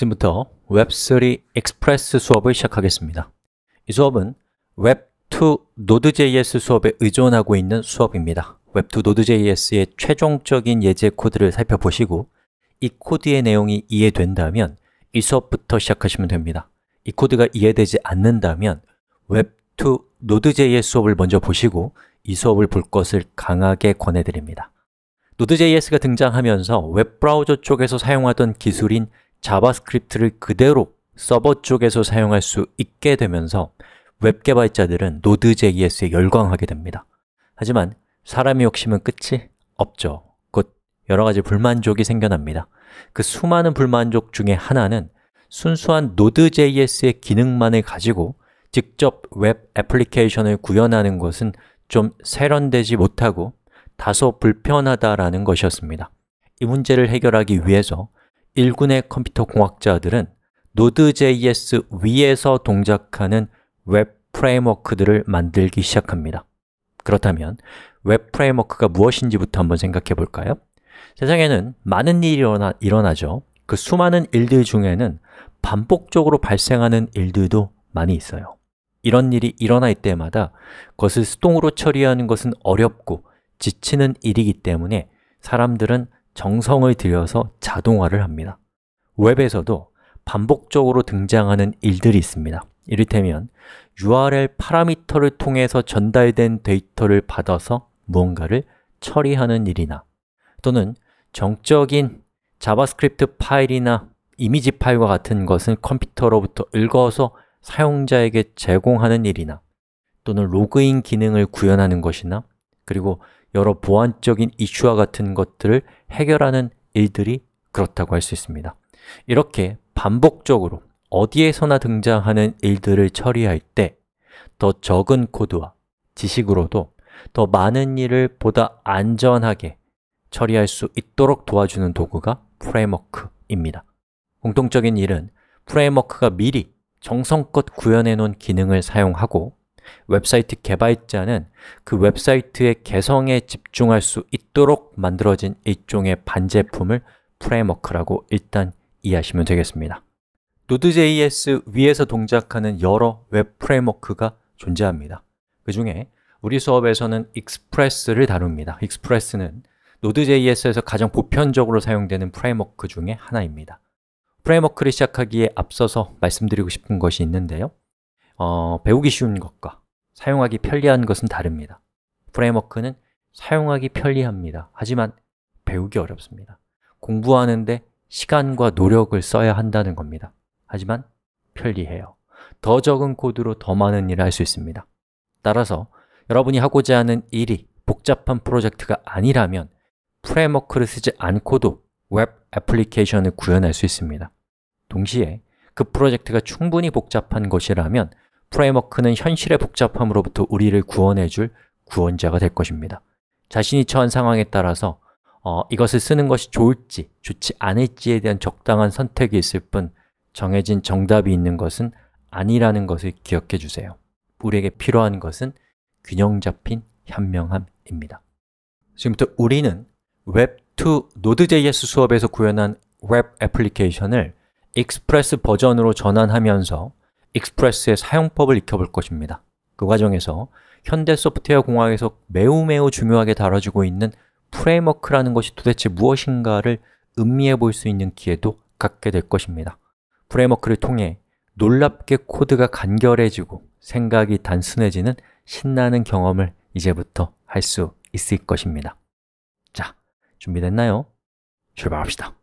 지금부터 웹3 익스프레스 수업을 시작하겠습니다. 이 수업은 웹 2 Node.js 수업에 의존하고 있는 수업입니다. 웹 2 Node.js의 최종적인 예제 코드를 살펴보시고 이 코드의 내용이 이해된다면 이 수업부터 시작하시면 됩니다. 이 코드가 이해되지 않는다면 웹 2 Node.js 수업을 먼저 보시고 이 수업을 볼 것을 강하게 권해드립니다. Node.js가 등장하면서 웹브라우저 쪽에서 사용하던 기술인 자바스크립트를 그대로 서버 쪽에서 사용할 수 있게 되면서 웹 개발자들은 Node.js에 열광하게 됩니다. 하지만 사람의 욕심은 끝이 없죠. 곧 여러 가지 불만족이 생겨납니다. 그 수많은 불만족 중에 하나는 순수한 Node.js의 기능만을 가지고 직접 웹 애플리케이션을 구현하는 것은 좀 세련되지 못하고 다소 불편하다라는 것이었습니다. 이 문제를 해결하기 위해서 일군의 컴퓨터 공학자들은 Node.js 위에서 동작하는 웹 프레임워크들을 만들기 시작합니다. 그렇다면 웹 프레임워크가 무엇인지부터 한번 생각해 볼까요? 세상에는 많은 일이 일어나, 일어나죠. 그 수많은 일들 중에는 반복적으로 발생하는 일들도 많이 있어요. 이런 일이 일어날 때마다 그것을 수동으로 처리하는 것은 어렵고 지치는 일이기 때문에 사람들은 정성을 들여서 자동화를 합니다. 웹에서도 반복적으로 등장하는 일들이 있습니다. 이를테면 URL 파라미터를 통해서 전달된 데이터를 받아서 무언가를 처리하는 일이나 또는 정적인 자바스크립트 파일이나 이미지 파일과 같은 것은 컴퓨터로부터 읽어서 사용자에게 제공하는 일이나 또는 로그인 기능을 구현하는 것이나 그리고 여러 보안적인 이슈와 같은 것들을 해결하는 일들이 그렇다고 할 수 있습니다. 이렇게 반복적으로 어디에서나 등장하는 일들을 처리할 때 더 적은 코드와 지식으로도 더 많은 일을 보다 안전하게 처리할 수 있도록 도와주는 도구가 프레임워크입니다. 공통적인 일은 프레임워크가 미리 정성껏 구현해 놓은 기능을 사용하고 웹사이트 개발자는 그 웹사이트의 개성에 집중할 수 있도록 만들어진 일종의 반제품을 프레임워크라고 일단 이해하시면 되겠습니다 Node.js 위에서 동작하는 여러 웹 프레임워크가 존재합니다 그 중에 우리 수업에서는 익스프레스를 다룹니다 익스프레스는 Node.js에서 가장 보편적으로 사용되는 프레임워크 중의 하나입니다 프레임워크를 시작하기에 앞서서 말씀드리고 싶은 것이 있는데요 어, 배우기 쉬운 것과 사용하기 편리한 것은 다릅니다. 프레임워크는 사용하기 편리합니다. 하지만 배우기 어렵습니다. 공부하는데 시간과 노력을 써야 한다는 겁니다. 하지만 편리해요. 더 적은 코드로 더 많은 일을 할 수 있습니다. 따라서 여러분이 하고자 하는 일이 복잡한 프로젝트가 아니라면 프레임워크를 쓰지 않고도 웹 애플리케이션을 구현할 수 있습니다. 동시에 그 프로젝트가 충분히 복잡한 것이라면 프레임워크는 현실의 복잡함으로부터 우리를 구원해줄 구원자가 될 것입니다. 자신이 처한 상황에 따라서 어, 이것을 쓰는 것이 좋을지 좋지 않을지에 대한 적당한 선택이 있을 뿐 정해진 정답이 있는 것은 아니라는 것을 기억해 주세요. 우리에게 필요한 것은 균형 잡힌 현명함입니다. 지금부터 우리는 웹2 n o d e j s 수업에서 구현한 웹 애플리케이션을 익스프레스 버전으로 전환하면서 익스프레스의 사용법을 익혀볼 것입니다. 그 과정에서 현대 소프트웨어 공학에서 매우 매우 중요하게 다뤄지고 있는 프레임워크라는 것이 도대체 무엇인가를 음미해 볼 수 있는 기회도 갖게 될 것입니다. 프레임워크를 통해 놀랍게 코드가 간결해지고 생각이 단순해지는 신나는 경험을 이제부터 할 수 있을 것입니다. 자, 준비됐나요? 출발합시다.